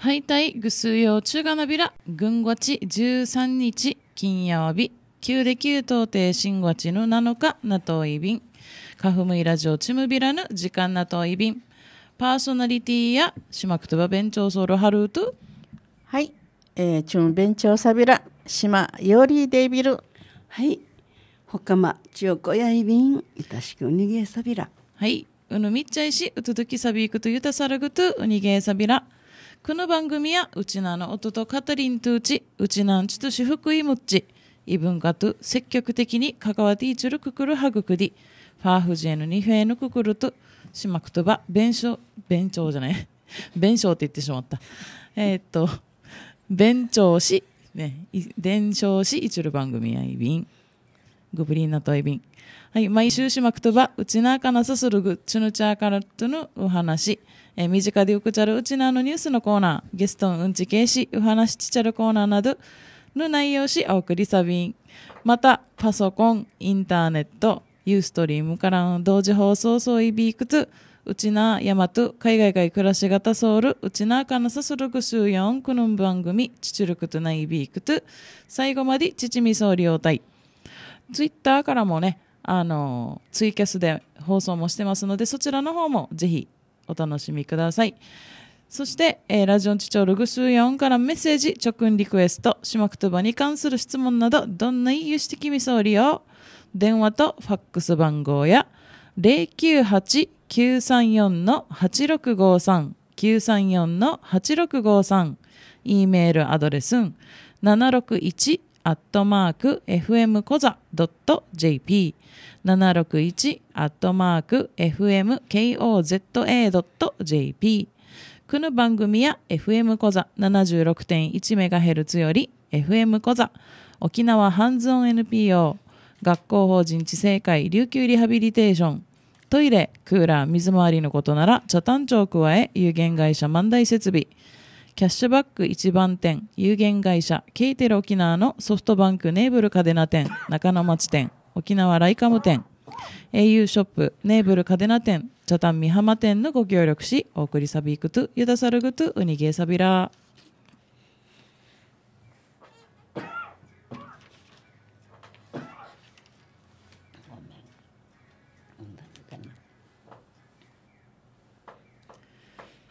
敗退、ぐすうよう、中華のびら、軍ごち、13日、金曜日、旧で旧到底、新ごちぬ7日、なといびん。カフムイラジオ、ちむびらヌ、時間なといびん。パーソナリティや、しまくとば弁長ソルハルート。はい、えー、チュン弁長サビラ、マヨーリーデイビル。はい、ほかま、ちヨこやいびん、いたしくにげさびら。はい、うぬみっちゃいし、うつどきさびいくとゆたさらぐと、うにげさびら。この番組はうちなの夫とカトリンとうち、うちなんちと私服いもっち、異文化と積極的に関わっていちるくくるはぐくり、ファーフジエのニフェーのくくると、しまくとば、弁償、弁償じゃない、弁償って言ってしまった。えー、っと、弁償し、ね、伝承し、いちる番組やいびん。グブリーナといびん。はい、毎週しまくとば、うちなあかなさするぐ、ちぬちゃあからとのお話。えー、身近でよくちゃるうちなのニュースのコーナー、ゲストンうんちけいし、お話ちちゃるコーナーなど、の内容し、お送りさびん。また、パソコン、インターネット、ユーストリームからの同時放送、そういびいくつ、うちなやまと海外外暮らし型ソウルうちなかなさするくしゅうよんくのん番組ちちるくとないびいくと最後までちちみそうりょうたいツイッターからもねあのツイキャスで放送もしてますのでそちらの方もぜひお楽しみください。そして、えー、ラジオチ長ログ数4からメッセージ、直訓リクエスト、シマクトバに関する質問など、どんな意志的ミソを利用、電話とファックス番号や、098-934-8653、934-8653、E メールアドレス、761アットマーク FM コザ .jp 761アットマーク FMKOZA.jp くぬ番組や FM コザ 76.1MHz より FM コザ沖縄ハンズオン NPO 学校法人地政会琉球リハビリテーショントイレ、クーラー、水回りのことなら、茶炭町を加え、有限会社万代設備、キャッシュバック一番店、有限会社、ケイテル沖縄のソフトバンクネーブルカデナ店、中野町店、沖縄ライカム店、au ショップ、ネーブルカデナ店、チャタン美浜店のご協力し、お送りサビークトゥ、ユダサルグトゥ、ウニゲーサビラー。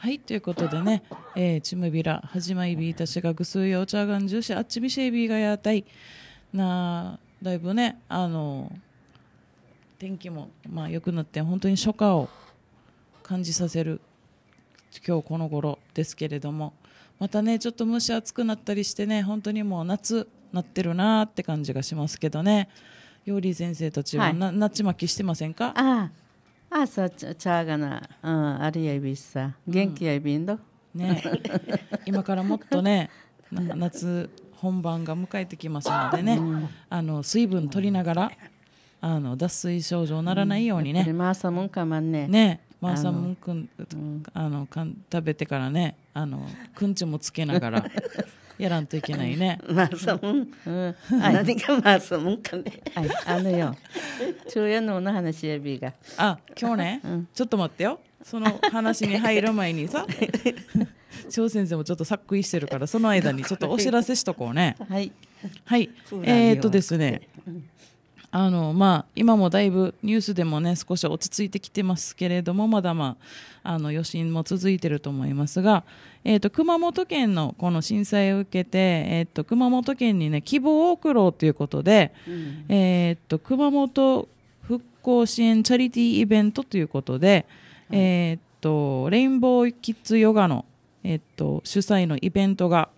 はいということでね、えー、チムビラ、はじまいびいたしがぐすうよお茶がんじゅうし、あっちびしえびがやたい。なだいぶね、あの天気もまあ良くなって、本当に初夏を感じさせる今日この頃ですけれども、またね、ちょっと蒸し暑くなったりしてね、本当にもう夏なってるなあって感じがしますけどね、より先生たちはな、はい、なっちまきしてませんかああ朝 s a c h a あ a n a ari ibisa, g e ね、今からもっとね、夏本番が迎えてきますのでね、あの水分取りながら、あの脱水症状ならないようにね。マーサムンカマンね。ね、マーサムンくん、あの、かん食べてからね、あの、くんちもつけながら。やらんといけないね。まあ、そん、うん、何がまあ、そんかね。はい、あのよ。昼夜のの話やびが。あ、今日ね、ちょっと待ってよ。その話に入る前にさ。張 先生もちょっとさっくりしてるから、その間にちょっとお知らせしとこうね。はい。はい。えっとですね。あのまあ、今もだいぶニュースでも、ね、少し落ち着いてきてますけれどもまだ、まあ、あの余震も続いていると思いますが、えーと、熊本県のこの震災を受けて、えーと、熊本県に、ね、希望を送ろうということで、うん、えーと、と熊本復興支援チャリティーイベントということで、はい、えー、とレインボーキッズヨガの、えー、と主催のイベントが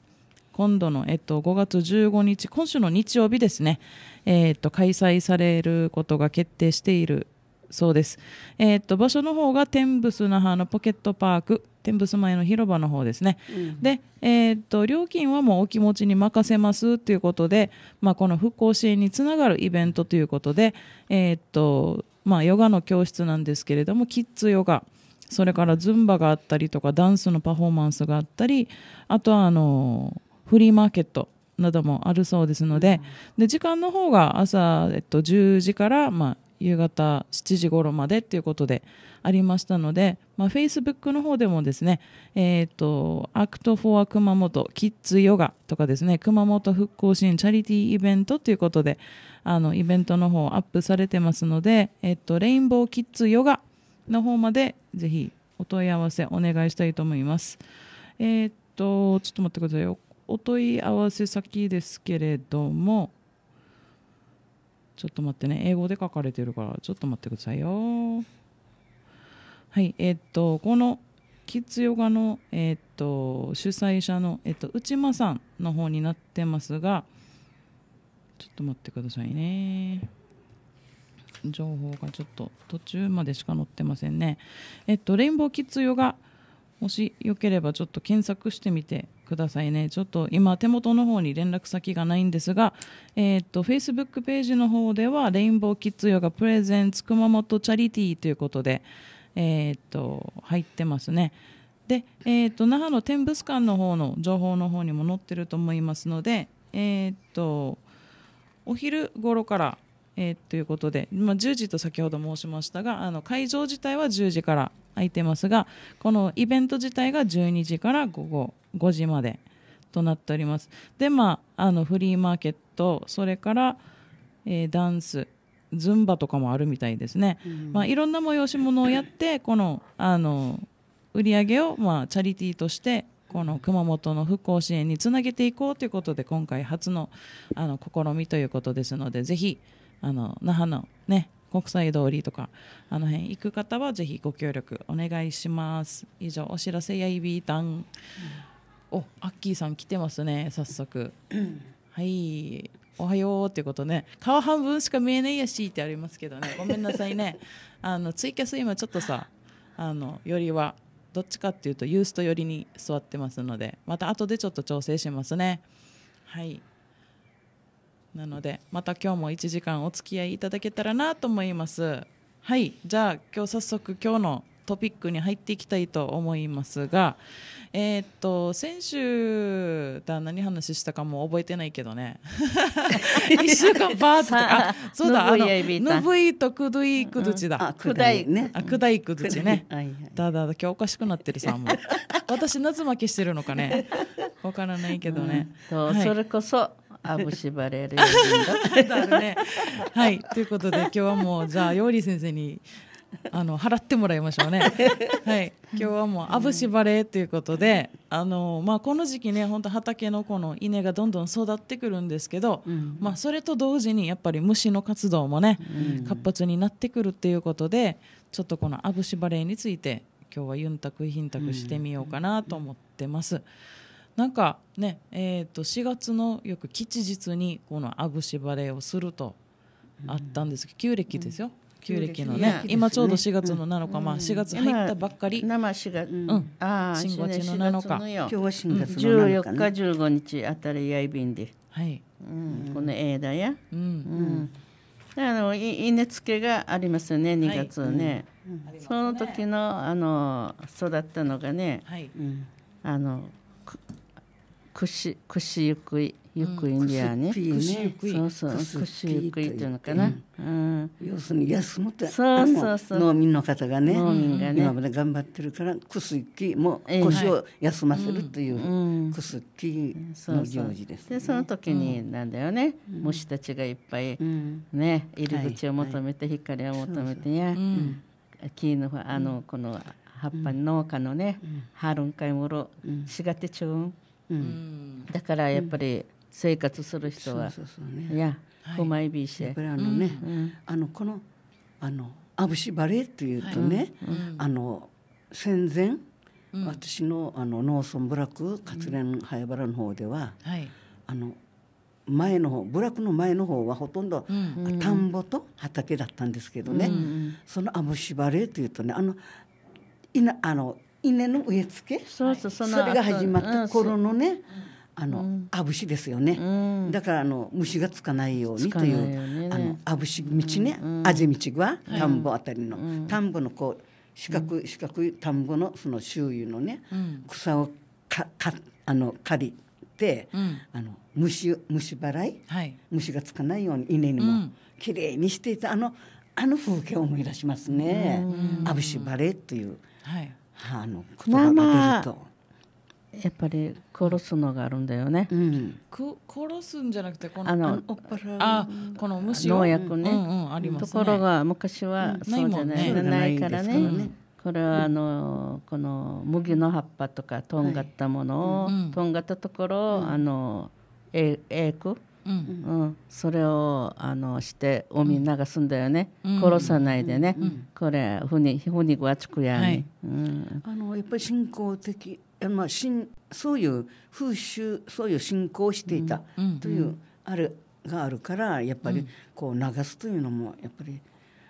今度の、えっと、5月15日、今週の日曜日ですね、えっと、開催されることが決定しているそうです。えっと、場所の方が天ブス那覇のポケットパーク、天ブス前の広場の方ですね。うん、で、えっと、料金はもうお気持ちに任せますということで、まあ、この復興支援につながるイベントということで、えっと、まあ、ヨガの教室なんですけれども、キッズヨガ。それからズンバがあったりとかダンスのパフォーマンスがあったりあとはあのフリーマーケットなどもあるそうですのでうん、で時間の方が朝、えっと、10時から、まあ、夕方7時頃までということでありましたので、まあ、Facebook の方でもですね、えーと、とアクト・フォア熊本キッズヨガとかですね熊本復興支援チャリティーイベントということであのイベントの方アップされてますので、えっと、レインボーキッズヨガの方までぜひお問い合わせお願いしたいと思います。えっ、と、ちょっと待ってください。よお問い合わせ先ですけれどもちょっと待ってね英語で書かれてるからちょっと待ってくださいよはいえっとこのキッズヨガの、えっと、主催者の、えっと、内間さんの方になってますがちょっと待ってくださいね情報がちょっと途中までしか載ってませんねえっとレインボーキッズヨガもしよければちょっと検索してみてくださいね。ちょっと今、手元の方に連絡先がないんですが、えェっと、ブックページの方では、レインボーキッズヨガプレゼンツ熊本チャリティーということで、えー、っと、入ってますね。で、えー、っと、那覇の天物館の方の情報の方にも載ってると思いますので、えっと、お昼頃から、えということで、まあ、10時と先ほど申しましたがあの会場自体は10時から空いてますがこのイベント自体が12時から午後5時までとなっておりますでまああのフリーマーケットそれから、えー、ダンスズンバとかもあるみたいですね、うん、まあ、いろんな催し物をやってこのあの売り上げを、まあ、チャリティーとしてこの熊本の復興支援につなげていこうということで今回初のあの試みということですのでぜひあの那覇の、ね、国際通りとかあの辺行く方はぜひご協力お願いします。以上お知らせやいびーたん、うんおアッキーさん来てますね早速 はいおはようってことね顔半分しか見えないやしってありますけどねごめんなさいね あのツイキャス今ちょっとさあのよりはどっちかっていうとユースト寄りに座ってますのでまた後でちょっと調整しますねはいなのでまた今日も1時間お付き合いいただけたらなと思いますはいじゃあ今日早速今日のトピックに入っていきたいと思いますが、えー、っと先週だ何話したかも覚えてないけどね1 週間バーッとあそうだあのぬぶいとくどいくどちだ、あくだいねあくだいくどちね、はいはい、だだだ今日おかしくなってるさもう 私夏負けしてるのかねわからないけどね、うん、はい、それこそあぶしばれるよ ね。はいということで今日はもうじゃあより先生にあの払ってもらいましょうね。はい、今日はもうあぶしバレーということで、あのまあこの時期ね、本当畑のこの稲がどんどん育ってくるんですけど、うん、まあそれと同時にやっぱり虫の活動もね、うん、活発になってくるっていうことで、ちょっとこのあぶしバレーについて今日はユンタクヒンタクしてみようかなと思ってます。なんかね、えー、と4月のよく吉日にこのあぶしバレーをするとあったんですけど、旧暦ですよ。うん旧暦のね今ちょうど4月の7日、まあ4月入ったばっかり生4月、うんああ新月の7日今日は新月の7日、ね、14日15日あたりやいびんで、はいうん、この枝や、うんうん、あの稲付けがありますよね2月ね、その時のあの育ったのがね、はい、あのくしくしゆくいゆくいんだよね。そうそうくしゆくいっていうのかな。うん。要するに休むってそうそうそう農民の方がね農今まで頑張ってるからくすきも腰を休ませるというくすきの行事です。でその時になんだよね虫たちがいっぱいね入り口を求めて光を求めてや木のあのこの葉っぱ農家のね春んかいもろしがてちょううん、だからやっぱり生活する人は、そうそうね、いや、はい、こまいびしてこれあのね、あのこのあのアブシバレーっていうとね、あの戦前、私のあの農村部落活連早原の方では、はい、あの前の方部落の前の方はほとんど、田んぼと畑だったんですけどね、うん、そのアブシバレーというとねあのいなあの稲の植え付けそうそれが始まった頃のね、あの、うん、あぶしですよね、うん、だからあの虫がつかないようにという、ね、あのあぶし道ね、うん、あぜ道は田んぼあたりの、はい、田んぼのこう四角い四角い田んぼのその周囲のね、草をかかあの刈りて、あの虫虫払い、はい、虫がつかないように稲にも綺麗にしていたあのあの風景を思い出しますね。あぶしバレという、はいあの言葉が出ると。やっぱり殺すのがあるんだよね。うん、く殺すんじゃなくてこのあのあこの虫農薬ね,、ところが昔はそうじゃない,、うん、ないからね、ね、これはあのこの麦の葉っぱとかとんがったものを、はいうん、とんがったところを、あのええく、うん、うん、それをあのしておみんながすんだよね、うん、殺さないでね、うん、これふにふにごあちくやに、はい、うん、あのやっぱり信仰的まあしんそういう風習そういう信仰をしていたという、あるがあるからやっぱりこう流すというのもやっぱり、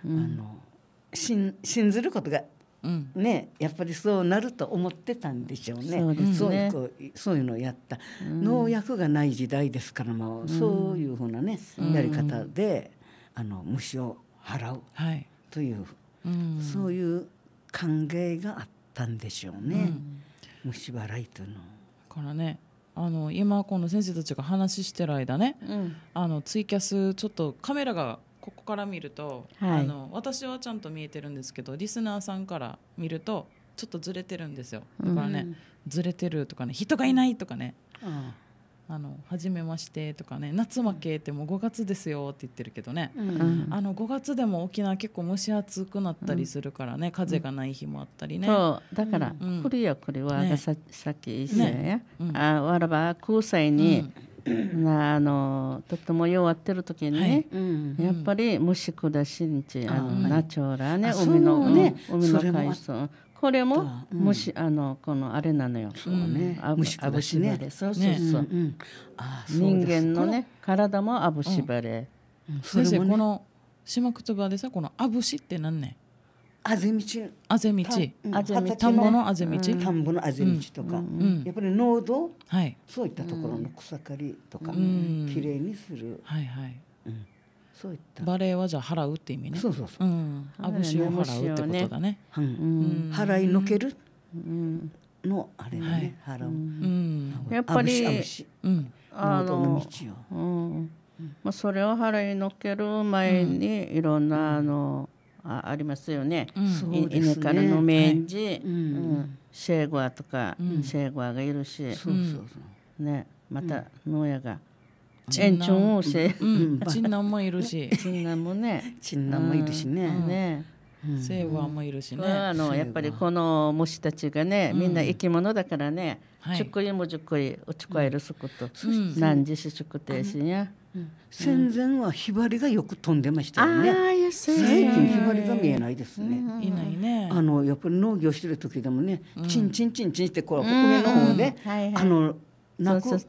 うん、あの信信ずることがね、やっぱりそうなると思ってたんでしょうね。そう、ねそう、そういうのをやった、うん、農薬がない時代ですから、まあ、そういうふうなね、うん、やり方であの虫を払うという、そういう歓迎があったんでしょうね、うん、虫払いというのからねあの今この先生たちが話してる間ね、あのツイキャスちょっとカメラがここから見ると、はい、あの私はちゃんと見えてるんですけどリスナーさんから見るとちょっとずれてるんですよだからね、うん、ずれてるとかね人がいないとかね、うん、あの初めましてとかね夏負けってもう5月ですよって言ってるけどね、うん、あの5月でも沖縄結構蒸し暑くなったりするからね、風がない日もあったりね、そうだから、これやこれは、ね、ささっき言ったや、ねうん、あわらば空際に、まああのとても弱ってる時にね、やっぱり虫宿だしんちあのナチュラね海のね海の海藻これも虫、あのこのあれなのよ。そうね。あぶしあぶしばそうそうそう。人間のね体もあぶしばれ。先生この島くつばでさこのあぶしってなんね。あぜ道あぜ道田んぼのあぜ道田んぼのあぜ道とか、やっぱり農道、はい、そういったところの草刈りとか、うん、きれいにする、はいはいそういったバレエはじゃあ払うって意味ねそうそうそう、うん、あぶしを払うってことだねうん、払いのける、のあれだね、払い、うん、やっぱりあのうんまあ、それを払いのける前にいろんなあの、あありますよね,、犬からの明治、うんシェーゴアとか、シェーゴアがいるしそうそうそうねまた農家が。チんチョンナンもいるし、チンナンもね、チンナンもいるしね、ね、セイワもいるしね。あのやっぱりこの虫たちがね、みんな生き物だからね、ちっこりもちっこりおちこえるすこと、何時しちゅくてしや。戦前はひばりがよく飛んでましたよね。最近ひばりが見えないですね。いないね。あのやっぱり農業してる時でもね、チンチンチンチンってこう上の方で、あのなくね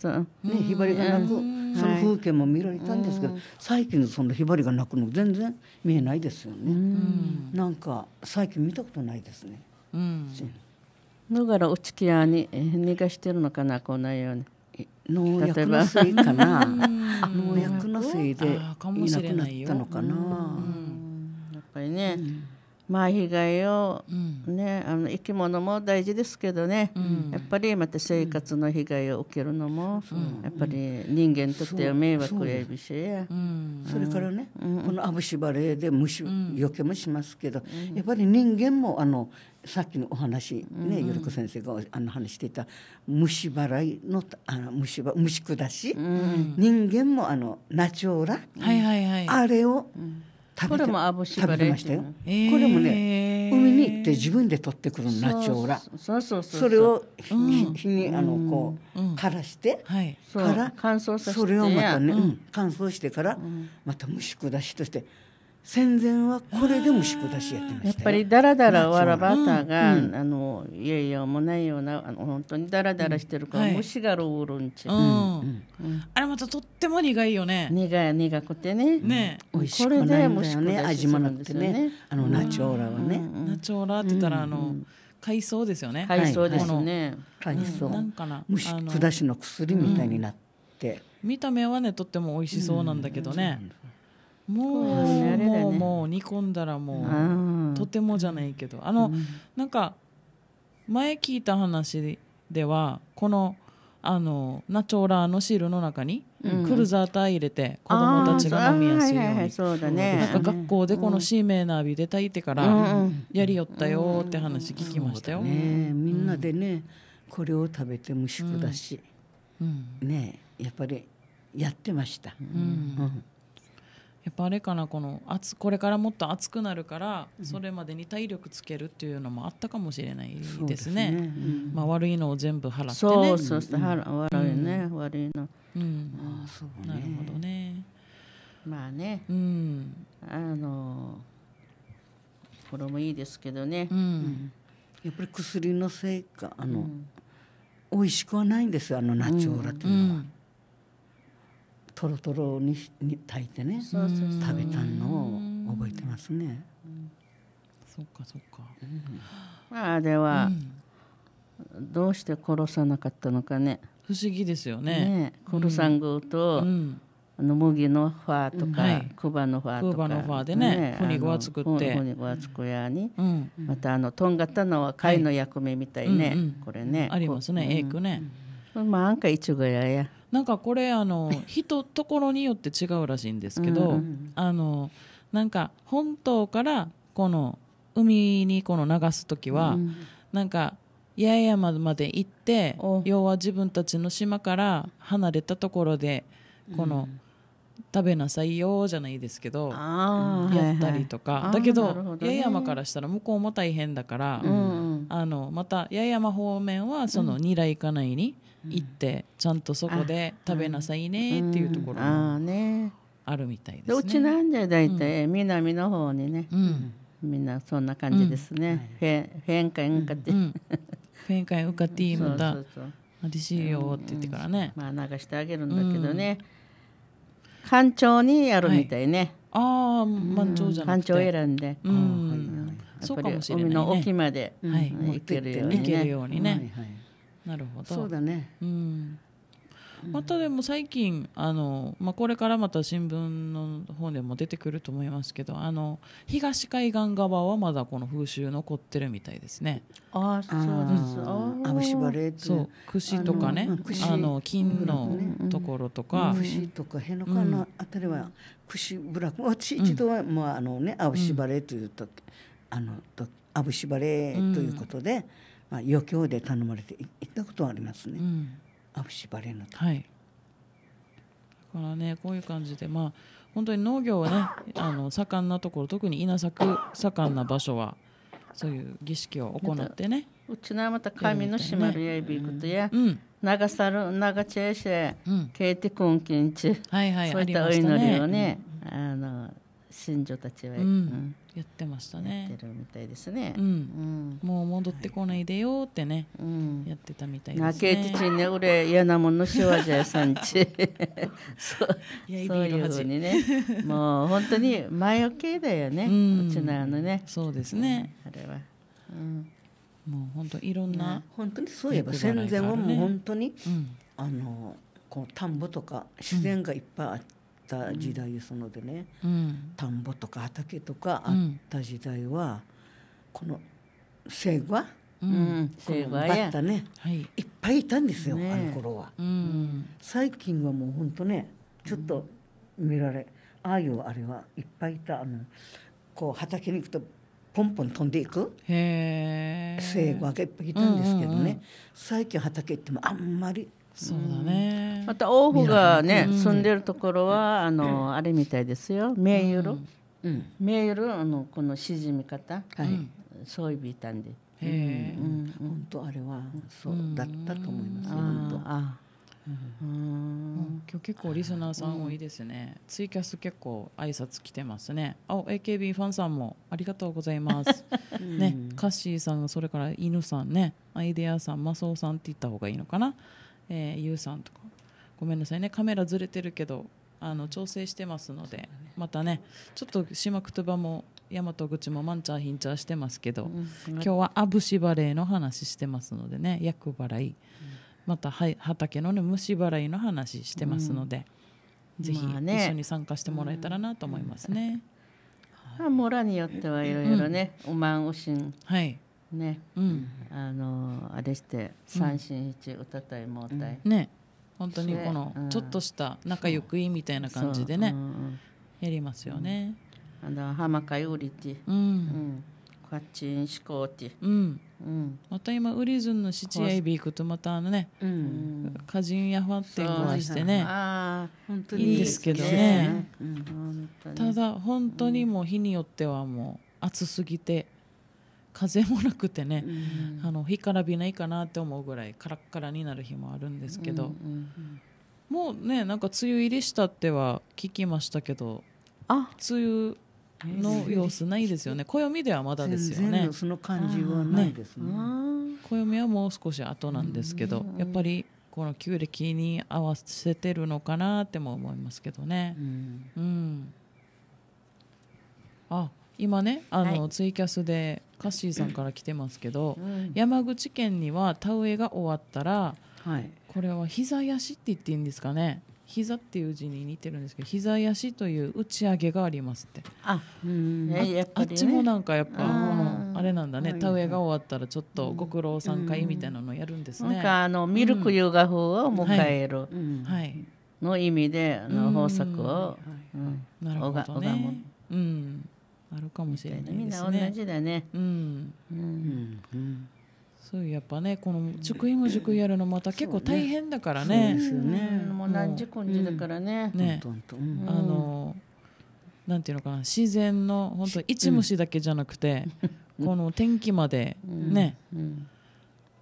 ひばりがなく、その風景も見られたんですけど、最近そのひばりがなくの全然見えないですよね。なんか最近見たことないですね。だからお付き合いに逃がしてるのかなこんなように。農薬のせいかな農薬のせいでいなくなったのかな。やっぱりね、まあ被害をね、あの生き物も大事ですけどね、やっぱりまた生活の被害を受けるのも、やっぱり人間にとっては迷惑やびしや、それからね、このアブシバレで虫、よけもしますけど、やっぱり人間もあのさっきのお話ね、よりこ先生があの話していた虫払いのあの虫虫下し、うん、人間もあのナチョーラ、はいはいはい、あれを食べこれも食べてましたよ、えー、これもね海に行って自分で取ってくるナチョーラそうううそそそれを火、うん、にあのこう、うん、らして、はい、から乾燥させてそれをまたね、乾燥してから、また虫下しとして。戦前はこれでもしこ出しやってましたやっぱりだらだらわらバターが、うんうん、あのいやいやもうないようなあの本当にだらだらしてるから、うん、もしがろうるんち、うんうん、あれまたとっても苦いよね苦い苦くてねね美味しくないんだよねね味もなくてね、ね、あのナチョーラはね、ナチョーラって言ったらあの、海藻ですよね海藻ですね、海藻、なんかな虫下しの薬みたいになって、見た目はねとっても美味しそうなんだけどね、もう、ね、もうもう煮込んだらもうとてもじゃないけどあの、なんか前聞いた話ではこのあのナチョーラーの汁の中にクルザーター入れて子供たちが飲みやすいように、はいはいね、なんか学校でこのシーメーナービで炊いてからやりよったよって話聞きましたよ、ね、みんなでね、これを食べて無宿だし、うんねやっぱりやってました、うん、うんやっぱあれかなこの暑これからもっと暑くなるから、それまでに体力つけるっていうのもあったかもしれないですね。すねまあ悪いのを全部払ってね。そうそうそう悪いね、悪いの。うん。あそう、ね、なるほどね。まあね。うん。あのこれもいいですけどね。うん。やっぱり薬のせいかあの、うん、美味しくはないんですあのナチューラというのは。うんとろとろにに炊いてね食べたのを覚えてますね。そっかそっか。まあでは、どうして殺さなかったのかね。不思議ですよね。ね殺さんごうと、あの麦のファーとか、うん、クバのファーとか、クバのファーでね、ホニゴは作って、ホニゴは作やに、またあのとんがったのは貝の役目みたいね、これね、ありますね、エイクね。まあ、あんかいちごやや。なんかこれあの 人ところによって違うらしいんですけど、うんうん、あのなんか本島からこの海にこの流す時は、うん、なんか八重山まで行って要は自分たちの島から離れたところでこの、食べなさいよじゃないですけどやったりとか、はいはい、だけど、ね、八重山からしたら向こうも大変だから、うん、あのまた八重山方面はそのニラ行かないに。うん行って、ちゃんとそこで食べなさいねっていうところもあるみたいですね。うちなんじゃ大体南の方にね、うん、みんなそんな感じですね。フェフェンカインカティ、フェンカインカティームだ。美味しいよって言ってからね。まあ流してあげるんだけどね。干潮にやるみたいね。ああ満潮じゃなくて。干潮選んで。うん。そうかもしれない海の沖まで行けるようにね。はいなるほどそうだね、うん、またでも最近あの、まあ、これからまた新聞の方でも出てくると思いますけどあの東海岸側はまだこの風習残ってるみたいですね。ああそうですあしばれそう串とかねあの金のところとか、串とか辺野古のあたりは串ブラック私一度は、まああのね、あぶしばれと言った、あのあぶしばれということで。まあ、余興で頼まれて行ったことありますね、うん、アフシバレーのはいだからねこういう感じでまあ本当に農業はね あの盛んなところ特に稲作盛んな場所はそういう儀式を行ってねうちなまた神のしまるやいびくとや、うん長さる長チちえし、うん、ケーティコンキンチ、はいはい、そういったお祈りをね、ねうん、あの信女たちは、うん、やってましたねやってるみたいですね、うんもう戻ってこないでよってね、やってたみたいですね泣けちね俺嫌なものしわじゃさんち そうそういうふうにねもう本当に前置きだよね、うちなのねそうですね、あれは、うん、もう本当いろんな、本当にそういえば戦前はもう本当に、うん、あのこう田んぼとか自然がいっぱいあってった時代ですのでね、うん、田んぼとか畑とかあった時代は、この生後は、うん、バッタね、はい、いっぱいいたんですよ、ね、あの頃は、うん、最近はもうほんとねちょっと見られ、ああいうあれはいっぱいいたあのこう畑に行くとポンポン飛んでいく生後がいっぱいいたんですけどね、うんうん、最近畑行ってもあんまりそうだね、また王鵬がね、住んでるところはあの、あれみたいですよ名ゆる、うん名ゆるあのこの沈み方、はいそういびたんで。へえ、本当あれはそうだったと思います。本当。あうん、今日結構リスナーさん多いですね、ツイキャス結構挨拶来てますねあ AKB ファンさんもありがとうございます、ねカッシーさんそれから犬さんねアイデアさんマスオさんって言った方がいいのかなえー、ゆうさんとかごめんなさいねカメラずれてるけどあの調整してますので、またねちょっと島くとばも大和口もマンチャーヒンチャーしてますけど、今日はアブシバレーの話してますのでね厄払い、または畑の、ね、虫払いの話してますので、うん、ぜひ一緒に参加してもらえたらなと思いますね。まあ、ね、は村によってはいろいろね、おまんおしん、はいね、うん、あのあれして三振一歌たいもうたい、うん、ね本当にこのちょっとした仲良くいみたいな感じでね、うん、やりますよね。あの浜かよりて、うん、こっちんしこうて、うん、うん、また今ウリズンのシチエイビークとまたあのね、うん、歌人やファってこうしてね、ああ本当にいいんですけどね。うん、ただ本当にもう日によってはもう暑すぎて。風もなくてね、うん、あの日からびないかなって思うぐらいカラッカラになる日もあるんですけど、うんうんうん、もうねなんか梅雨入りしたっては聞きましたけどあ梅雨の様子ないですよね暦ではまだですよねその感じはないですね暦、はもう少し後なんですけど、うん、やっぱりこの旧暦に合わせてるのかなっても思いますけどねうん、うん、あ今ねあの、はい、ツイキャスでカッシーさんから来てますけど、うん、山口県には田植えが終わったら、はい、これは膝やしって言っていいんですかね膝っていう字に似てるんですけど膝やしという打ち上げがありますってあうん、ね、あっちもなんかやっぱあれなんだね田植えが終わったらちょっとご苦労さん会みたいなのやるんですね、うん、なんかあのミルク優雅風を迎える、うんはい、はい、の意味であの豊作を、うん、はいはなるほどね、うんあるかもしれないですね。みんな同じだね。うん。うん。うんそうやっぱねこの塾員も塾やるのまた結構大変だからね。そうですね。もう何時今時だからね。ね。あのなんていうのかな自然の本当一虫だけじゃなくて、この天気までね。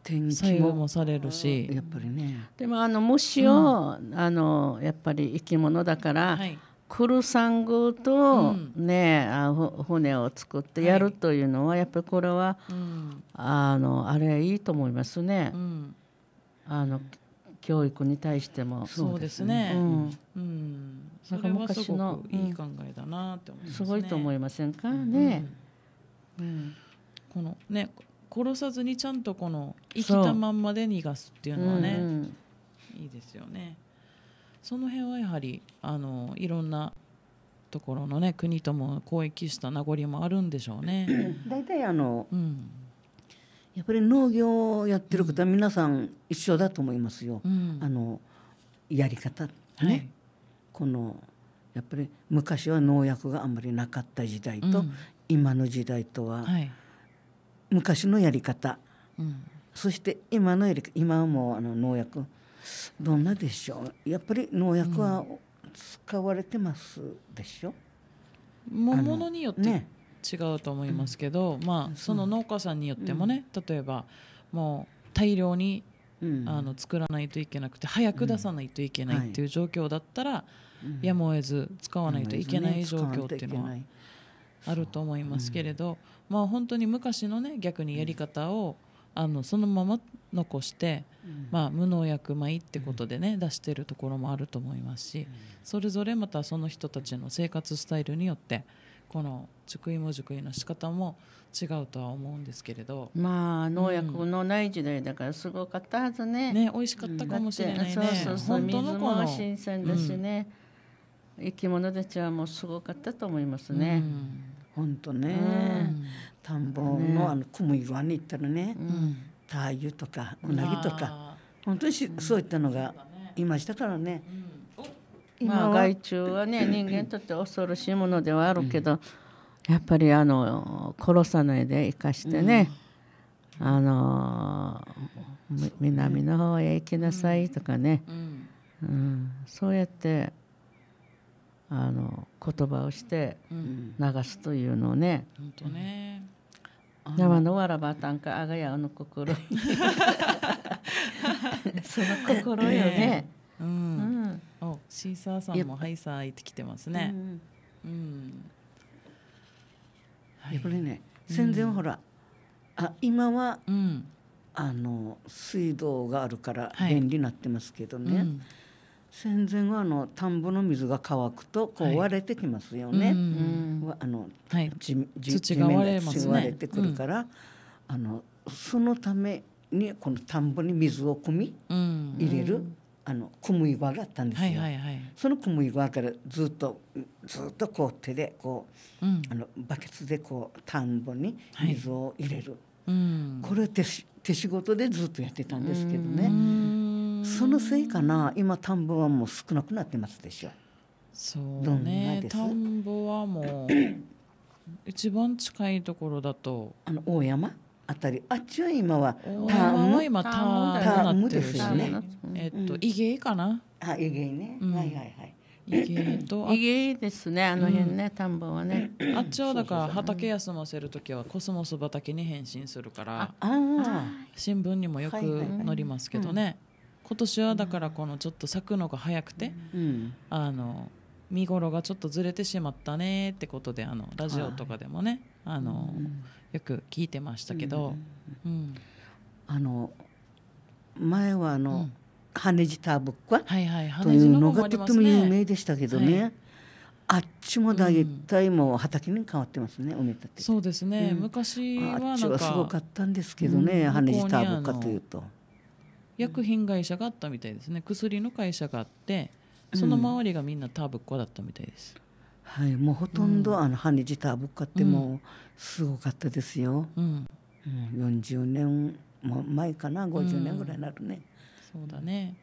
天気もされるしやっぱりねでもあの虫を、あのやっぱり生き物だから、はい、クルサングとね、あ骨を作ってやるというのは、やっぱりこれは、あのあれいいと思いますね。あの教育に対してもそうですね。うん、うんか昔のいい考えだなって思いますすごいと思いませんかね。うん、このね殺さずにちゃんとこの生きたまんまで逃がすっていうのはね、いいですよね。その辺はやはりあのいろんなところの、ね、国とも交易した名残もあるんでしょうね。大体あの、うん、やっぱり農業をやってる方は皆さん一緒だと思いますよ、うん、あのやり方ね、はい、このやっぱり昔は農薬があんまりなかった時代と、うん、今の時代とは、はい、昔のやり方、そして今のやり今はもうあの農薬どんなでしょうやっぱり農薬は使われてますでしょ、うん、もものによって違うと思いますけど、ね、まあ、その農家さんによってもね、うん、例えばもう大量に、うん、あの作らないといけなくて早く出さないといけないっていう状況だったら、やむを得ず使わないといけない状況っていうのはあると思いますけれど、まあ、本当に昔のね逆にやり方を、うんあのそのまま残して、うん、まあ、無農薬米ってことでね、うん、出してるところもあると思いますし、うん、それぞれまたその人たちの生活スタイルによってこの熟芋熟いの仕方も違うとは思うんですけれどまあ農薬のない時代だからすごかったはずね、うん、ね美味しかったかもしれないね、そうそうそう本当のこの新鮮だしね、生き物たちはもうすごかったと思いますね、うん本当ね、田んぼのあの雲岩に行ったらね、ターとかうなぎとか本当にし、そういったのがいましたからね。今害虫はね 人間にとって恐ろしいものではあるけど、やっぱりあの殺さないで生かしてね、うん、あの南の方へ行きなさいとかね、うん、うん、そうやってあの言葉をして流すというのをね。本当ね山のわらばたんかあがやの心 その心よね。うん。うん、おシーサーさんもハイサーってきてますね。うん。うん、これね戦前ほら、うん、あ今は、うん、あの水道があるから便利になってますけどね、はいうん、戦前はあの田んぼの水が乾くとこう割れてきますよね、はい、あの、はい、地土が割れま割れてくるから、うん、あのそのためにこの田んぼに水を汲み入れる、うん、あの汲む岩があったんですよ、はいはいはい、その汲む岩からずっとずっとこう手でこう、うん、あのバケツでこう田んぼに水を入れる、はい、これ手仕事でずっとやってたんですけどね。うんそのせいかな今田んぼはもう少なくなってますでしょそうね田んぼはもう 一番近いところだとあの大山あたりあっちは今はタームは今タームですよね、えっとイゲイかなあイゲイね、はいはいはいイゲイと イゲイですねあの辺ね、田んぼはねあっちはだから畑休ませる時はコスモス畑に変身するからああ新聞にもよく載りますけどね、今年はだからこのちょっと咲くのが早くて、うん、あの見頃がちょっとずれてしまったねってことであのラジオとかでもね、はい、あの、うん、よく聞いてましたけど、うん、うん、あの前はあの、羽地ジターブックは、いはい、というのがとっても有名でしたけどね。はいあっちも大体も畑に変わってますね、うん、そうですね、うん、昔はあっちはすごかったんですけどね、うん、羽地ターブかというと。薬品会社があったみたいですね薬の会社があってその周りがみんなターブっ子だったみたいです、うん、はいもうほとんど、あの半日ターブっ子ってもうすごかったですよ、うんうん、40年も前かな50年ぐらいになるね、そうだね、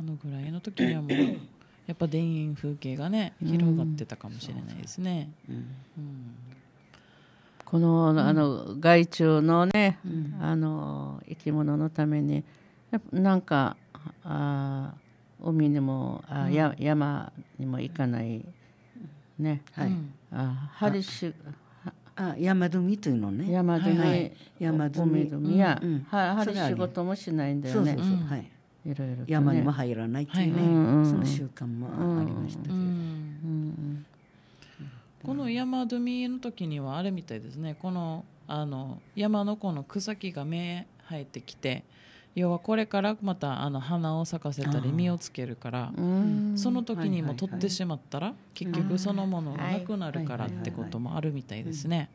あのぐらいの時にはもう やっぱ田園風景がね広がってたかもしれないですね。このあの害虫のね、あの生き物のためになんかあ海にもあ、や山にも行かないね、はい、あ針しあ山積みというのね山積み、はい、山積み海や、うんうん、は針仕事もしないんだよねはい、いろいろ、ね、山にも入らないっていうね、はい、その習慣もありましたけど、うんうんこの山積みの時にはあれみたいですねこのあの山のこの草木が芽生えてきて要はこれからまたあの花を咲かせたり実をつけるからその時にも取ってしまったら結局そのものがなくなるからってこともあるみたいですね。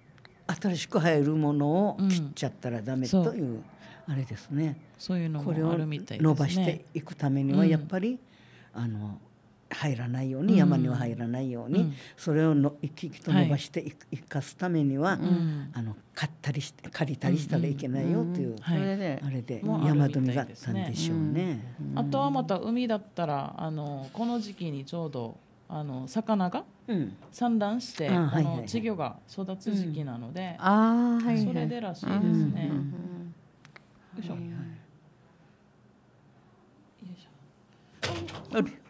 新しく入るものを切っちゃったらダメという、あれですね。そういうのもあるみたいですね。伸ばしていくためにはやっぱり、あの入らないように、山には入らないように、それをの生き生きと伸ばして生、はかすためには、あの買ったりして借りたりしたらいけないよという、はい、あれで山富みがあったんでしょうね。あとはまた海だったらあのこの時期にちょうどあの魚が産卵して、あの稚魚が育つ時期なので、あはいそれでらしいですね。よいしょ。よいしょ。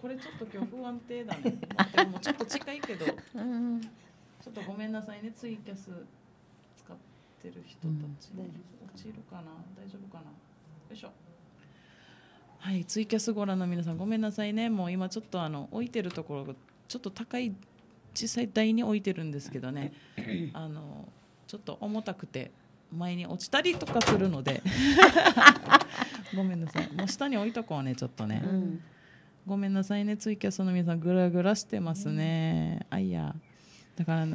これちょっと今日不安定だね。でうちょっと近いけど、ちょっとごめんなさいねツイキャス使ってる人たち、落ちるかな大丈夫かなよいしょ。はい、ツイキャスご覧の皆さんごめんなさいねもう今ちょっとあの置いてるところがちょっと高い小さい台に置いてるんですけどねあのちょっと重たくて前に落ちたりとかするのでごめんなさいもう下に置いとこうねちょっとね、うん、ごめんなさいねツイキャスの皆さんグラグラしてますね、あいやだから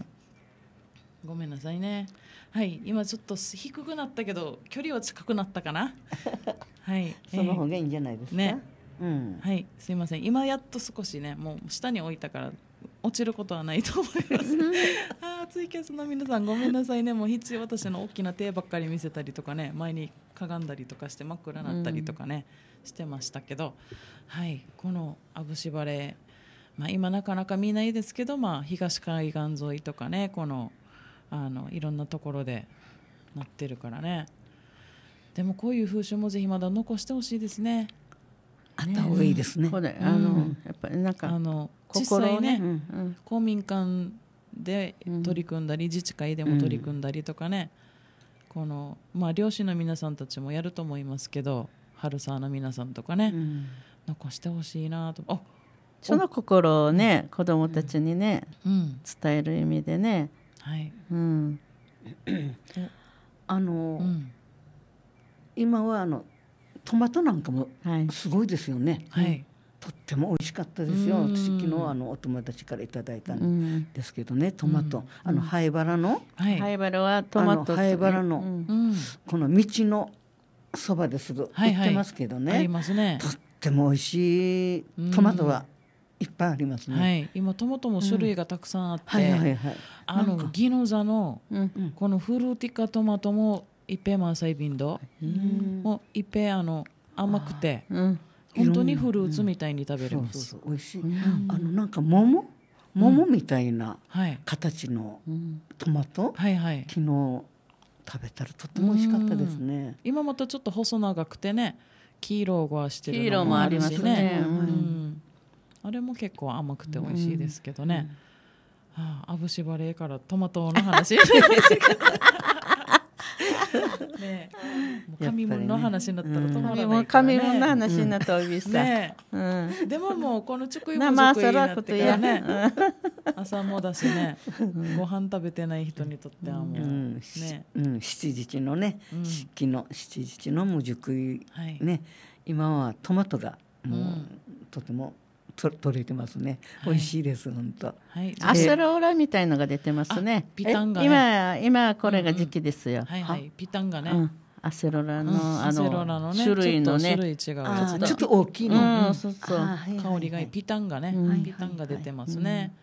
ごめんなさいねはい今ちょっと低くなったけど距離は近くなったかな はいその方がいいんじゃないですか、ね、うん、はいすいません今やっと少しねもう下に置いたから落ちることはないと思います あツイキャスの皆さんごめんなさいねもう必要私の大きな手ばっかり見せたりとかね前にかがんだりとかして真っ暗なったりとかね、うん、してましたけど、はい、このアブシバレまあ、今なかなか見ないですけど、まあ、東海岸沿いとかねこのあのいろんなところでなってるからねでもこういう風習もぜひまだ残してほしいですね。あった方がいいですね。うん、あの、うん、やっぱりなんかあの実際ね、ねうん公民館で取り組んだり、自治会でも取り組んだりとかね、この、まあ、漁師の皆さんたちもやると思いますけど春沢の皆さんとかね、うん、残してほしいなとあその心をね子どもたちにね、うん、伝える意味でね、はい、うん、あの、今はあのトマトなんかもすごいですよね、はい、とっても美味しかったですよ、うん、私昨日あのお友達からいただいたんですけどね、トマト、あの灰原の、はい、灰原はトマト、灰原の、この道のそばですぐ売ってますけどね、はいはい、ねとっても美味しいトマトは、いっぱいありますね、はい、今トマトも種類がたくさんあって、うんはいはいはい、あのギノザの、うん、このフルーティカトマトもいっぺん満載瓶ど、うん、もういっぺんあの甘くて、うん、本当にフルーツみたいに食べれます。美味しい。あのなんか桃桃みたいな形のトマト、はいはい、昨日食べたらとても美味しかったですね。今またちょっと細長くてね、黄色がしてるのもありますね。あれも結構甘くて美味しいですけどね。ああ、あぶしばれからトマトの話。ね紙物の話になったら止まらないからね紙物の話になったおびさ、ねうん、でももうこのちになってからね朝もだしねご飯食べてない人にとってはもう、うんねうん、七日のね漆器の七日のもう熟い、ね今はトマトがもう、とてもと取れてますね、美味しいです本当、はい、アセローラみたいのが出てますねピタンが、ね、今今これが時期ですよ、うんうん、はい、はい、ピタンがね、うん、アセロラの、うん、あの、ね、種類のねちょっと大きいの、うん、そうそう、香りがいいピタンがね、ピタンが出てますね、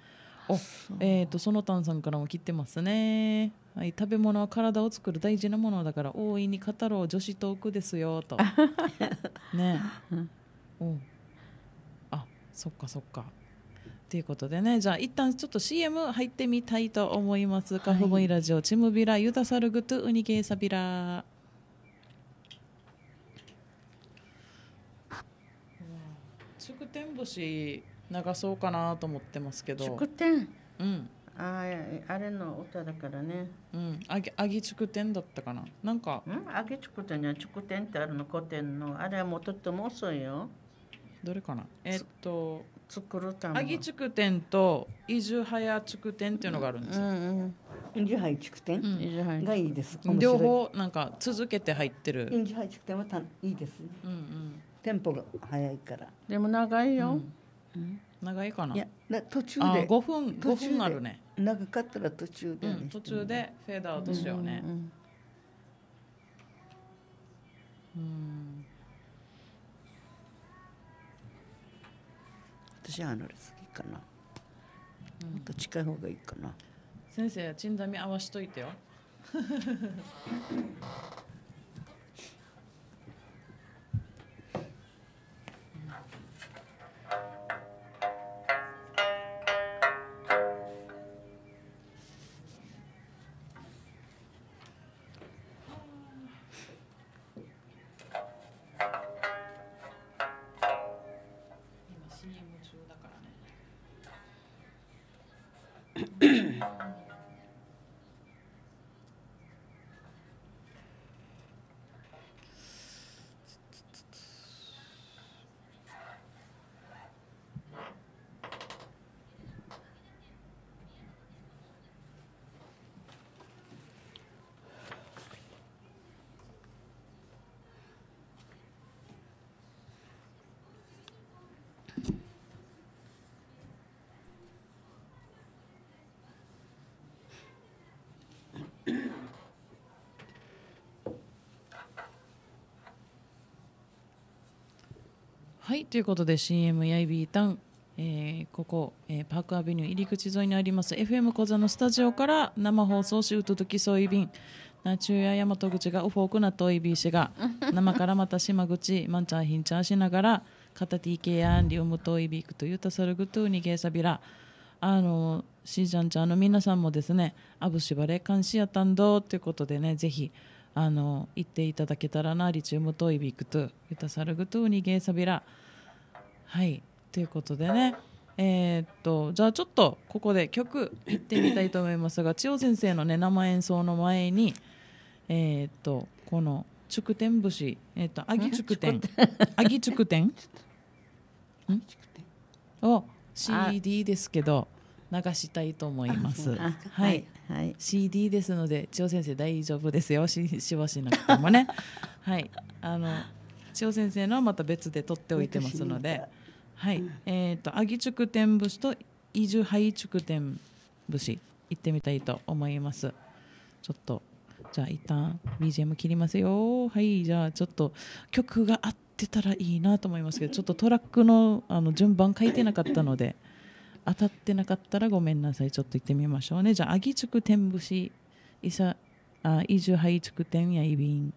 おえーと、とそのたんさんからも切ってますね、はい、食べ物は体を作る大事なものだから大いに語ろう女子トークですよと ね、うん、おそっかそっかということでねじゃあ一旦ちょっと CM 入ってみたいと思います、はい、カフボイラジオチムビラユタサルグトゥウニケーサビラ祝天星流そうかなと思ってますけど祝天うんああれの歌だからね。うん、あげ、あげ祝典だったかな。なんか。うん、あげ祝典には祝典ってあるの、古典の、あれはもうとっても遅いよ。どれかなえっと作るたアギ築店と伊豆早築店っていうのがあるんですよ、うんうん、伊豆早築店、うん、がいいです両方なんか続けて入ってる伊豆早築店はたいいですね、うんうん、テンポが早いからでも長いよ、うん、長いかないやな途中で五分5分あるね長かったら途中で、ねうん、途中でフェーダー落としようねうん私は離れすぎかな、うん、もっと近い方がいいかな先生チンダミ合わしといてよということで CM やいびーたんえここ、えー、パークアビニュー入り口沿いにあります FM 小座のスタジオから生放送しうとときそういびんな中や大和口がおフォークなといびーしが 生からまた島口まんちゃんひんちゃんしながら片手いけやんりおむといびくとゆたさるぐとうにげさびらあのしーちゃんちゃんの皆さんもですねあぶしばれ監視やたんどということでねぜひあの行っていただけたらなりちゅうむといびくとゆたさるぐとうにげさびら。はいということでねえー、っとじゃあちょっとここで曲いってみたいと思います が千代先生の、ね、生演奏の前にえー、っとこの祝天節えー、っと天あぎ竹天 を CD ですけど流したいと思います。はい、はい、CD ですので千代先生大丈夫ですよししばしなくてもね はいあの千代先生のはまた別で撮っておいてますので。はい、えっ、ー、と阿義筑天節と伊住廃筑天節行ってみたいと思いますちょっとじゃあ一旦 BGM 切りますよはいじゃあちょっと曲が合ってたらいいなと思いますけど ちょっとトラックのあの順番書いてなかったので当たってなかったらごめんなさいちょっと行ってみましょうねじゃあ阿義筑天節伊豆廃筑天やいびん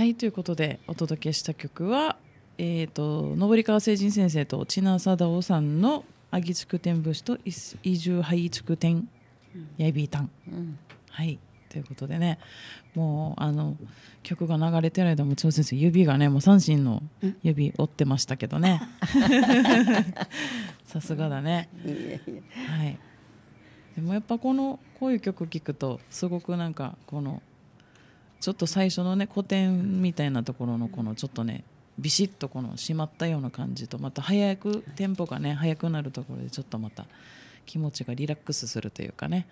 はいということでお届けした曲は、えーと、上川成人先生と千奈貞夫さんの「アギチくテンブシ」と「移住ハイチクテンヤイビータン」うん、はいということでねもうあの曲が流れてる間も千先生指がねもう三振の指折ってましたけどね さすがだね。はいでもやっぱこのこういう曲聴くとすごくなんかこのちょっと最初のね古典みたいなところのこのちょっとねビシッとこの締まったような感じとまた早くテンポがね速くなるところでちょっとまた気持ちがリラックスするというかね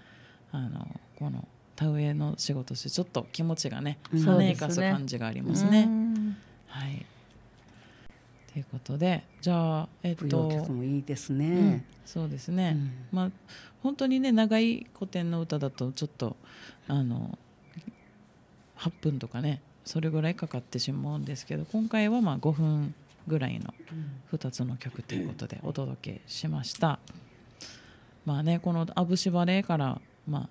あのこの田植えの仕事してちょっと気持ちがね華かす感じがありますね。ねはいということでじゃあえっといいですね、うん、そうですね、うん、まあ本当にね長い古典の歌だとちょっとあの8分とかねそれぐらいかかってしまうんですけど今回はま5分ぐらいの2つの曲ということでお届けしました。まあね、この「あぶしバレー」から、ま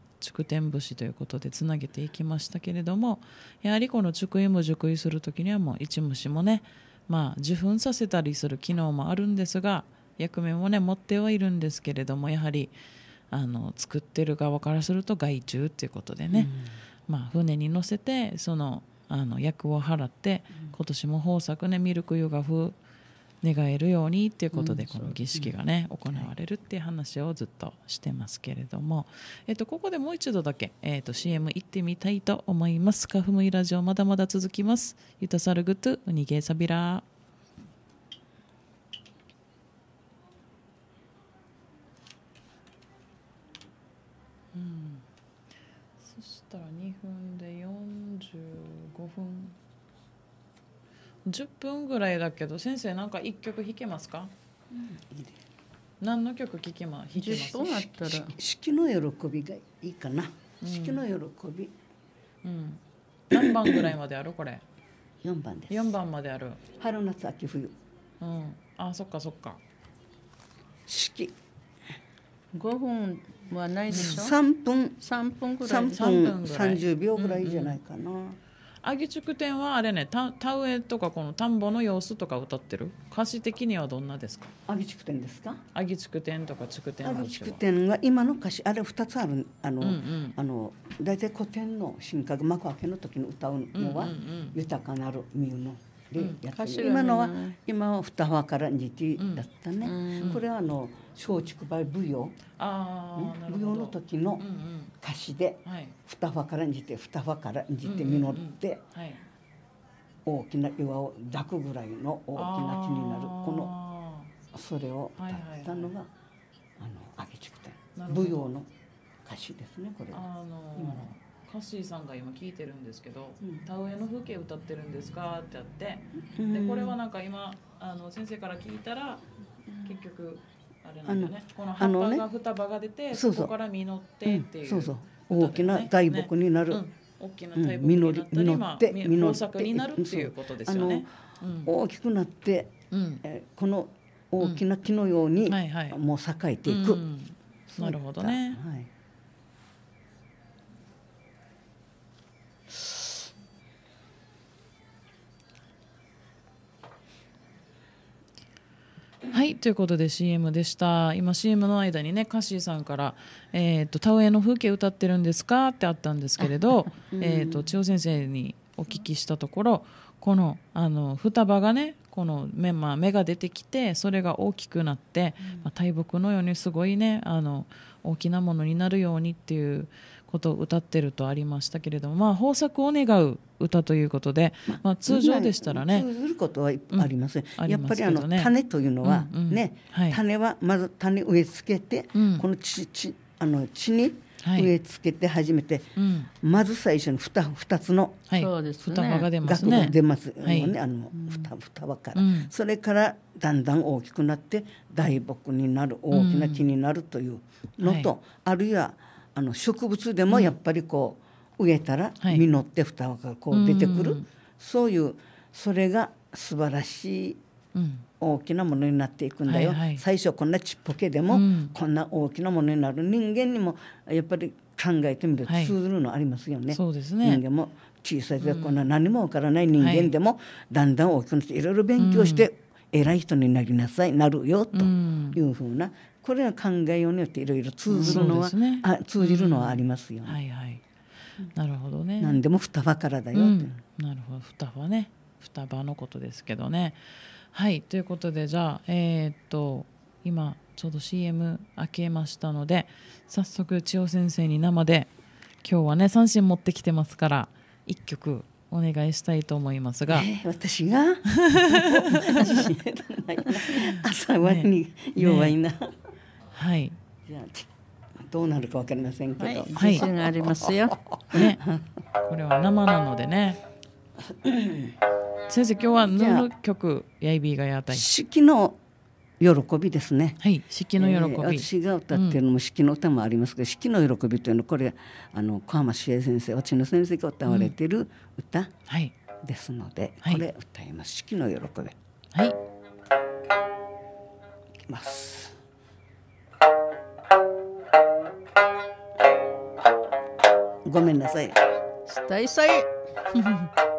天節ということでつなげていきましたけれどもやはりこの竹衣も熟衣する時にはもう一虫もね、まあ、受粉させたりする機能もあるんですが役目もね持ってはいるんですけれどもやはりあの作ってる側からすると害虫っていうことでね、うんまあ、船に乗せてそのあの役を払って、今年も豊作ねミルクヨガ風願えるようにっていうことで、この儀式がね、行われるっていう話をずっとしてますけれども、えっと、ここでもう一度だけ、えっと、CM 行ってみたいと思いますカフムイラジオまだまだ続きますユタサルグトゥウニゲーサビラー10分ぐらいだけど先生なんか1曲弾けますか、うん、いいね何の曲聴きま弾けますそうなったら式の喜びがいいかな、式の喜びうん何番ぐらいまであるこれ4番です4番まである春夏秋冬うんあそっかそっか式季5分はないでしょ3分3分ぐらい3分30秒ぐらいじゃないかな、うんうんアギチュク展はあれね田田植えとかこの田んぼの様子とか歌ってる歌詞的にはどんなですかアギチュク展ですかアギチュク展とかチク展アギチュク展は今の歌詞あれ2つあるあの、うんうん、あの大体古典の神格幕開けの時に歌うのは「豊かなる身の」でやってうん、今のは今は二輪から煮てだったね、これはあの松竹梅舞踊舞踊の時の歌詞で二輪から煮て二輪から煮て実って、大きな岩を抱くぐらいの大きな木になるこのそれを歌ったのが、あの揚げ竹天舞踊の歌詞ですねこれは。あのーカッシーさんが今聴いてるんですけど「田植えの風景歌ってるんですか?」ってあってでこれはなんか今あの先生から聞いたら結局あれなんだねこの葉っぱが双葉が出て、そこから実ってっていう、そうそう大きな大木になる、大きな大木になったり、まあ、豊作になるっていうことですよね。大きくなって、うえこの大きな木のように、ははいい、もう栄えていく。なるほどね。はいはいということで CM でした今 CM の間にねカシーさんから「えーと、田植えの風景歌ってるんですか?」ってあったんですけれど、うん、えと、と千代先生にお聞きしたところこのあの双葉がねこの目,、まあ、目が出てきてそれが大きくなって、うん、まあ、大木のようにすごいねあの大きなものになるようにっていうことを歌ってるとありましたけれども、まあ、豊作を願う歌ということで、まあ、通常でしたらね通ずることはありません、うん、やっぱりあの、種というのはね、うんうんはい、種はまず種植え付けて、うん、このちちあの地に植え付けて初めて、まず最初に 2, 2つの、そうです双葉が出ますね。出ますよね、はい、あの双葉から、うん、それからだんだん大きくなって大木になる大きな木になるというのと、うんはい、あるいはあの植物でもやっぱりこう、植えたら実って双葉がこう出てくる、そういうそれが素晴らしい大きなものになっていくんだよ、はいはい、最初こんなちっぽけでも、こんな大きなものになる人間にもやっぱり考えてみると通ずるのありますよね。はい、ね人間も小さい時はこんな何もわからない人間でも、だんだん大きくなっていろいろ勉強して、偉い人になりなさいなるよというふうな、これは考えようによっていろいろ通ずるのは、ね、あ通じるのはありますよね、うんはいはい、なるほどね。何でも双葉からだよ、うん、なるほど双葉ね双葉のことですけどね。はいということでじゃあえー、っと今ちょうど CM 明けましたので早速千代先生に生で今日はね三振持ってきてますから一曲お願いしたいと思いますが、えー、私が 朝割に弱いな、ねはいじゃどうなるかわかりませんけど、はい、がありますよ、ね、これは生なのでね 先生今日は何の曲やいびがやたい式の喜びですね。はい、式の喜び、えー、私が歌ってるのも式の歌もありますけど、うん、式の喜びというのはこれあの小浜修平先生、私の先生が歌われてる歌ですので、うんはい、これ歌います。式の喜び。はい。いきます。ごめんなさい。したいさい。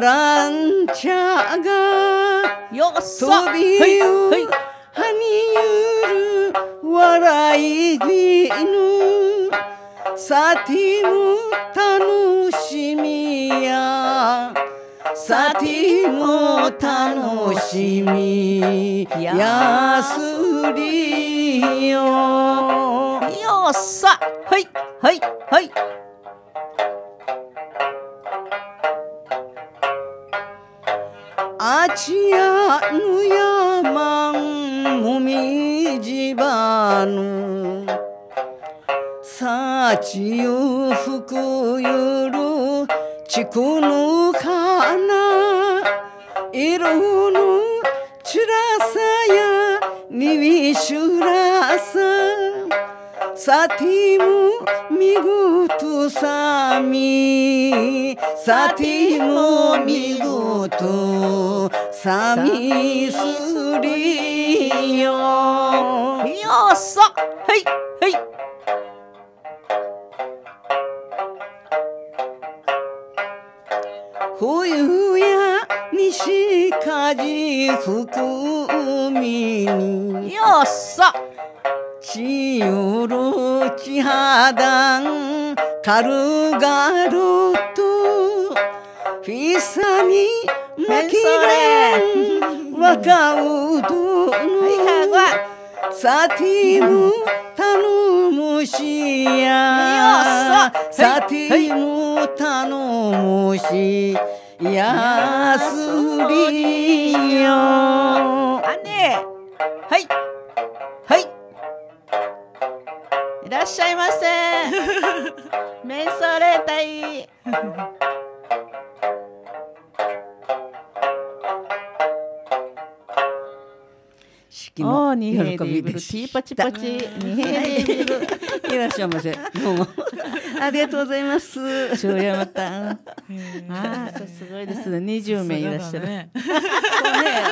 ランチャーがよ飛びゆはにゆる笑いぎぬさての楽しみやさての楽しみやすりよよっさはいはいはい 아치야 누야 망몸이 집안우 사치유 후쿠유루 치쿠누 카나 이루누 추라사야 니위슈라사 Satim migutu sami Satim migutu sami suri yo Yo so Hey hey 冬や西風吹く海によっさちゆるちはだんかるがるとひさにまきれんわかうとぬさてむたのむしやさてむたのむしやすりよあねはい。いらっしゃいませ瞑想ソレータイ式の喜びでしパチパチいらっしゃいませどうもありがとうございます城山たんあすごいですね二十名いらっしゃるねね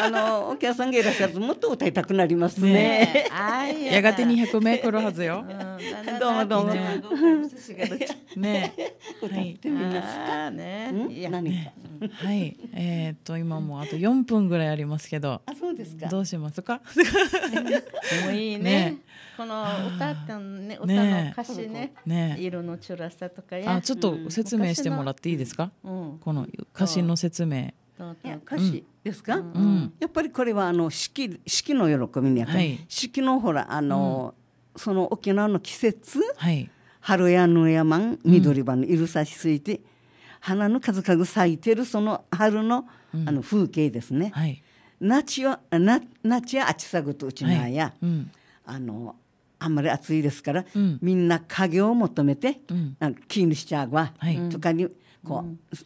あのお客さんがいらっしゃるともっと歌いたくなりますね、ね、やがて二百0名来るはずよ、うんどうもどうも。ね。これ歌ってみますか。ね。いや何か。はい。えっと今もあと四分ぐらいありますけど。あそうですか。どうしますか。もういいね。この歌ってね歌の歌詞ね。ね。色のちゅらさとかあちょっと説明してもらっていいですか。この歌詞の説明。歌詞ですか、やっぱりこれはあの四季四季の喜びにあたる、四季のほらあの、その沖縄の季節、はい、春やぬやまん緑場のいるさしすいて、うん、花の数々咲いてるその春の,、あの風景ですね。はい、夏はな夏はあちさぐとうちなや、はいうん、あのあんまり暑いですから、みんな影を求めて、うん、なんか気にしちゃうわ、とかにこう。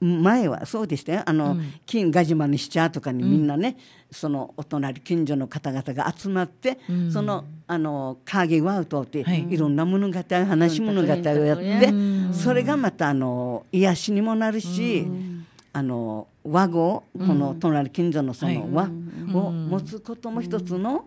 前はそうでしたよあの、うん、金ガジマにしちゃとかにみんなね、うん、そのお隣近所の方々が集まって、うん、そのあの影ワウトって、い、ろんな物語話物語をやって、それがまたあの癒しにもなるし。あの和語この隣近所のその和を持つことも一つの,、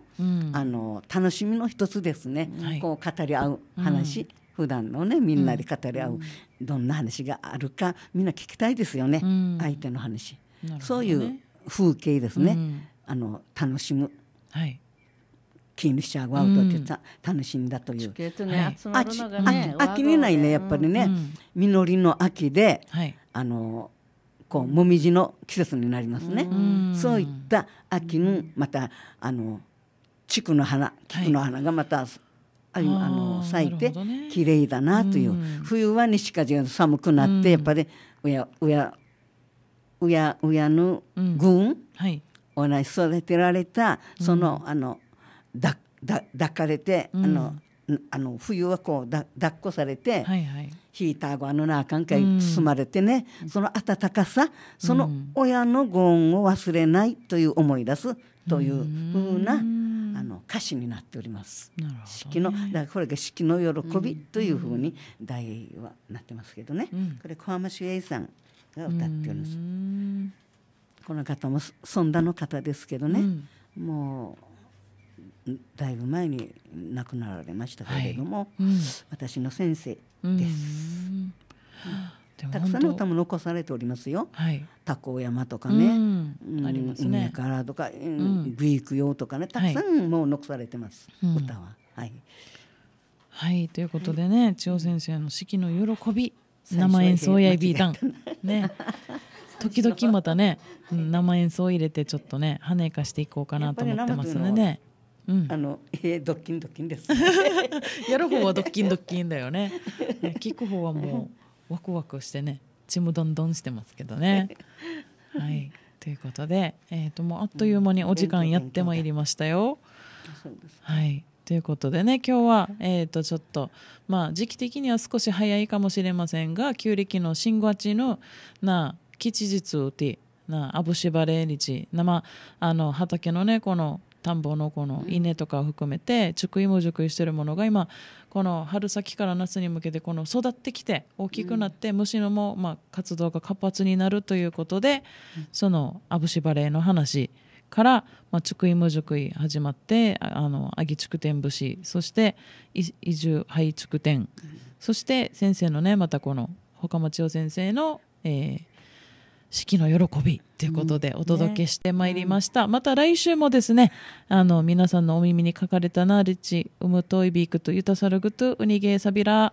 あの楽しみの一つですね、はい、こう語り合う話、うん、普段のねみんなで語り合う、どんな話があるかみんな聞きたいですよね、うん、相手の話、ね、そういう風景ですね、うん、あの楽しむ。はい気にしちゃうわウトってた、楽しんだという。秋にないねやっぱりね、実りの秋で、あのこうもみじの季節になりますね。そういった秋にまたあの菊の花菊の花がまた、あいうあの咲いて綺麗だなという、ねうん、冬は西風が寒くなって、やっぱりうやうやうやうやの群を、ね、育てられたその、あのだだ抱かれて、あのあの冬はこうだ抱っこされて、はいはい、ヒーターごあのなあかんかい包まれてね、うん、その温かさその親のご恩を忘れないという思い出すというふうなあの歌詞になっております。式のだからこれが式の喜びというふうに題はなってますけどね、うん、これ小浜秀英さんが歌っております。この方もそんだの方ですけどね、うん、もうだいぶ前に亡くなられましたけれども、はい、私の先生です。たくさんの歌も残されておりますよ。はい、タコ山とかね、うんありますね。からとか、うん、グイク用とかね、たくさんもう残されてます、はい、歌は。はい。はい、ということでね、はい、千代先生の「四季の喜び」生演奏やいびーダン。ね。時々またね、うん、生演奏入れてちょっとね跳ねかしていこうかなと思ってますね。うん、あの、えー、ドッキンドッキンです。やる方はドッキンドッキンだよね。聞く方はもう。ワクワクしてねちむどんどんしてますけどね。はいということで、えー、ともうあっという間にお時間やってまいりましたよ。はいということでね今日は、えー、とちょっと、まあ、時期的には少し早いかもしれませんが旧暦の新月のな吉日うてなあぶしばれ日なまあの畑のねこの田んぼのこの稲とかを含めて熟芋熟してるものが今この春先から夏に向けてこの育ってきて大きくなって虫のもまあ活動が活発になるということでそのアブシバレーの話からまあ竹芋熟い始まってあのアギ竹天節そして移住廃竹天そして先生のねまたこの岡町尾先生のえー四季の喜びということでお届けしてまいりました、ね、また来週もですねあの皆さんのお耳に書かれたナーリチウムトイビークとユタサルグトウニゲーサビラ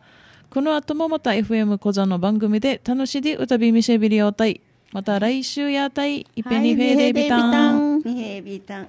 この後もまた FM 小座の番組で楽しで歌びみしえびりようたいまた来週やたいイペニフェーデビタン。フェービタン